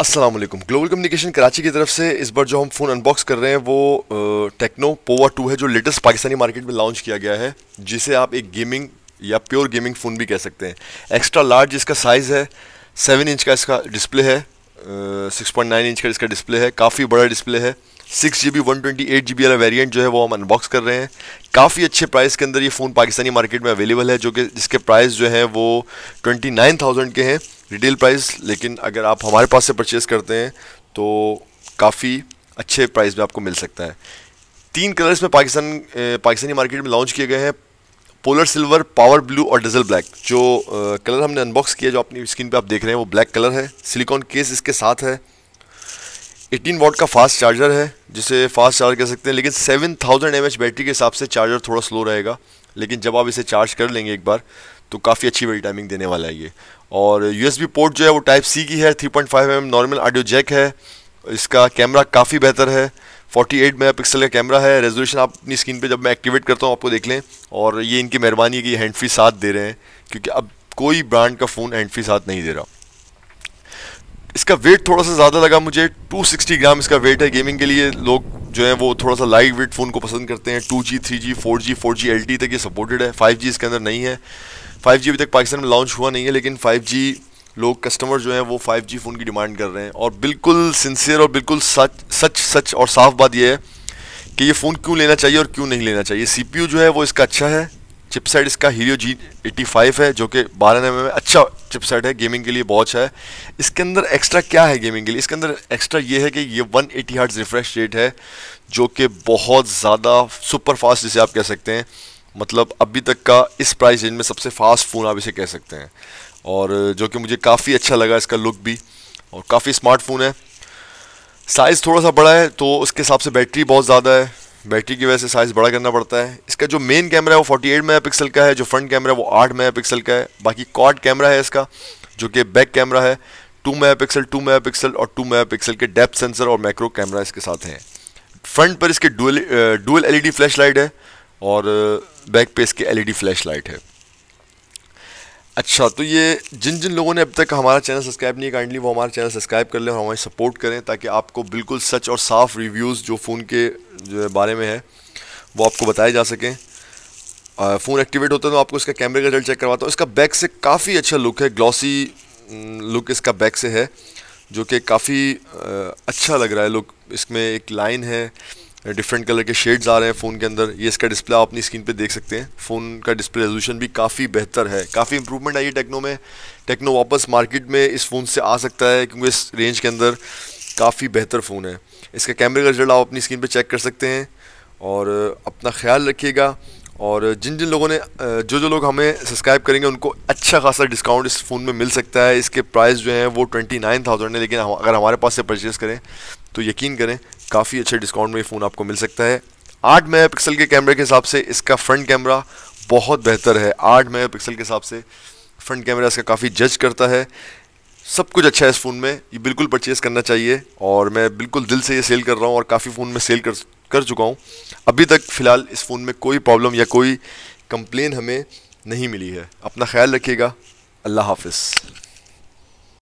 Aslam global communication Karachi की तरफ से इस बार जो हम फ़ोन अनबॉक्स कर रहे हैं वो टेक्नो पोवा टू है जो लेटेस्ट पाकिस्तानी मार्केट में लॉन्च किया गया है जिसे आप एक गेमिंग या प्योर गेमिंग फ़ोन भी कह सकते हैं एक्स्ट्रा लार्ज इसका साइज़ है सेवन इंच का इसका डिस्प्ले है सिक्स पॉइंट नाइन इंच का इसका डिस्प्ले है काफ़ी बड़ा डिस्प्ले है six G B one twenty eight G B वाला वेरियंट जो है वो हम अनबॉक्स कर रहे हैं काफ़ी अच्छे प्राइस के अंदर ये फ़ोन पाकिस्तानी मार्केट में अवेलेबल है जो कि जिसके प्राइस जो है वो ट्वेंटी नाइन थाउजेंड के हैं रिटेल प्राइस लेकिन अगर आप हमारे पास से परचेज़ करते हैं तो काफ़ी अच्छे प्राइस में आपको मिल सकता है तीन कलर्स में पाकिस्तान पाकिस्तानी मार्केट में लॉन्च किए गए हैं पोलर सिल्वर पावर ब्लू और डजल ब्लैक जो आ, कलर हमने अनबॉक्स किया जो अपनी स्क्रीन पे आप देख रहे हैं वो ब्लैक कलर है सिलिकॉन केस इसके साथ है 18 वॉट का फास्ट चार्जर है जिसे फास्ट चार्ज कर सकते हैं लेकिन 7000 थाउजेंड बैटरी के हिसाब से चार्जर थोड़ा स्लो रहेगा लेकिन जब आप इसे चार्ज कर लेंगे एक बार तो काफ़ी अच्छी बड़ी टाइमिंग देने वाला है ये और यूएसबी पोर्ट जो है वो टाइप सी की है 3.5 point mm normal audio jack है इसका कैमरा काफ़ी बेहतर है 48 मेगापिक्सल का कैमरा है रेजोल्यूशन आप अपनी स्क्रीन पे जब मैं एक्टिवेट करता हूँ आपको देख लें और ये इनकी मेहरबानी है कि हैंड फ्री साथ दे रहे हैं क्योंकि अब कोई ब्रांड का फ़ोन हैंड फ्री साथ नहीं दे रहा इसका वेट थोड़ा सा ज़्यादा लगा मुझे 260 ग्राम इसका वेट है गेमिंग के लिए लोग जो है वो थोड़ा सा लाइट वेट फ़ोन को पसंद करते हैं two G three G four G four G L T तक ये सपोर्टेड है फाइव जी इसके अंदर नहीं है फाइव जी अभी तक पाकिस्तान में लॉन्च हुआ नहीं है लेकिन फाइव जी लोग कस्टमर जो हैं वो 5G फ़ोन की डिमांड कर रहे हैं और बिल्कुल सिंसियर और बिल्कुल सच सच सच और साफ बात यह है कि ये फ़ोन क्यों लेना चाहिए और क्यों नहीं लेना चाहिए यू जो है वो इसका अच्छा है चिपसेट इसका हीरो जी एटी फाइव है जो कि बारह एम में अच्छा चिपसेट है गेमिंग के लिए बहुत अच्छा है इसके अंदर एक्स्ट्रा क्या है गेमिंग के लिए इसके अंदर एक्स्ट्रा ये है कि ये one eighty hertz refresh rate है जो कि बहुत ज़्यादा सुपर फास्ट जिसे आप कह सकते हैं मतलब अभी तक का इस प्राइस रेंज में सबसे फास्ट फ़ोन आप इसे कह सकते हैं और जो कि मुझे काफ़ी अच्छा लगा इसका लुक भी और काफ़ी स्मार्टफोन है साइज़ थोड़ा सा बड़ा है तो उसके हिसाब से बैटरी बहुत ज़्यादा है बैटरी की वजह से साइज़ बड़ा करना पड़ता है इसका जो मेन कैमरा है वो 48 मेगापिक्सल का है जो फ्रंट कैमरा है वो 8 मेगापिक्सल का है बाकी कॉड कैमरा है इसका जो कि बैक कैमरा है 2 मेगापिक्सल 2 मेगापिक्सल और 2 मेगापिक्सल के डेप्थ सेंसर और मैक्रो कैमरा इसके साथ हैं फ्रंट पर इसके डुअल डुअल फ्लैश लाइट है और बैक पे इसकी एलईडी लाइट है अच्छा तो ये जिन जिन लोगों ने अब तक हमारा चैनल सब्सक्राइब नहीं काइंडली वो हमारा चैनल सब्सक्राइब कर लें और हमारी सपोर्ट करें ताकि आपको बिल्कुल सच और साफ़ रिव्यूज़ जो फ़ोन के जो बारे में है वो आपको बताए जा सकें फ़ोन एक्टिवेट होता है तो आपको इसका कैमरे का रिजल्ट चेक करवाता हूँ इसका बैक से काफ़ी अच्छा लुक है ग्लॉसी लुक mm, इसका बैक से है जो कि काफ़ी अच्छा लग रहा है लुक इसमें एक लाइन है डिफरेंट कलर के शेड्स आ रहे हैं फ़ोन के अंदर ये इसका डिस्प्ले आप अपनी स्क्रीन पे देख सकते हैं फ़ोन का डिस्प्ले रेजोल्यूशन भी काफ़ी बेहतर है काफ़ी इंप्रूवमेंट आई है टेक्नो में टेक्नो वापस मार्केट में इस फ़ोन से आ सकता है क्योंकि इस रेंज के अंदर काफ़ी बेहतर फ़ोन है इसका कैमरे का रिजल्ट आप अपनी स्क्रीन पर चेक कर सकते हैं और अपना ख्याल रखिएगा और जिन जिन लोगों ने जो जो लोग हमें सब्सक्राइब करेंगे उनको अच्छा खासा डिस्काउंट इस फ़ोन में मिल सकता है इसके प्राइस जो है वो ट्वेंटी नाइन थाउजेंड है लेकिन अगर हमारे पास से परचेज़ करें तो यकीन करें काफ़ी अच्छे डिस्काउंट में ये फ़ोन आपको मिल सकता है आठ मेगा पिक्सल के कैमरे के हिसाब से इसका फ्रंट कैमरा बहुत बेहतर है आठ मेगा पिक्सल के हिसाब से फ्रंट कैमरा इसका काफ़ी जज करता है सब कुछ अच्छा है इस फ़ोन में ये बिल्कुल परचेज़ करना चाहिए और मैं बिल्कुल दिल से ये सेल कर रहा हूँ और काफ़ी फ़ोन में सेल कर कर चुका हूँ अभी तक फ़िलहाल इस फ़ोन में कोई प्रॉब्लम या कोई कंप्लेन हमें नहीं मिली है अपना ख्याल रखिएगा अल्लाह हाफिज़